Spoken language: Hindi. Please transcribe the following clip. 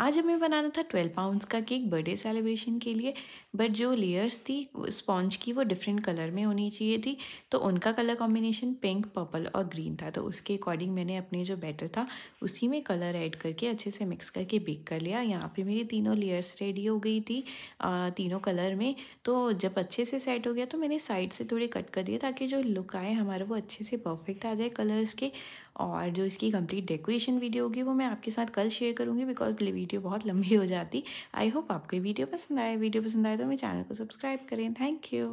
आज हमें बनाना था ट्वेल्व पाउंड्स का केक बर्थडे सेलिब्रेशन के लिए बट जो लेयर्स थी स्पॉन्ज की वो डिफरेंट कलर में होनी चाहिए थी तो उनका कलर कॉम्बिनेशन पिंक पर्पल और ग्रीन था तो उसके अकॉर्डिंग मैंने अपने जो बैटर था उसी में कलर ऐड करके अच्छे से मिक्स करके बेक कर लिया यहाँ पे मेरी तीनों लेयर्स रेडी हो गई थी आ, तीनों कलर में तो जब अच्छे से सेट हो गया तो मैंने साइड से थोड़े कट कर दिए ताकि जो लुक आए हमारा वो अच्छे से परफेक्ट आ जाए कलर्स के और जो इसकी कंप्लीट डेकोरेशन वीडियो होगी वो मैं आपके साथ कल शेयर करूँगी बिकॉज वीडियो बहुत लंबी हो जाती आई होप आपको वीडियो पसंद आए वीडियो पसंद आए तो मेरे चैनल को सब्सक्राइब करें थैंक यू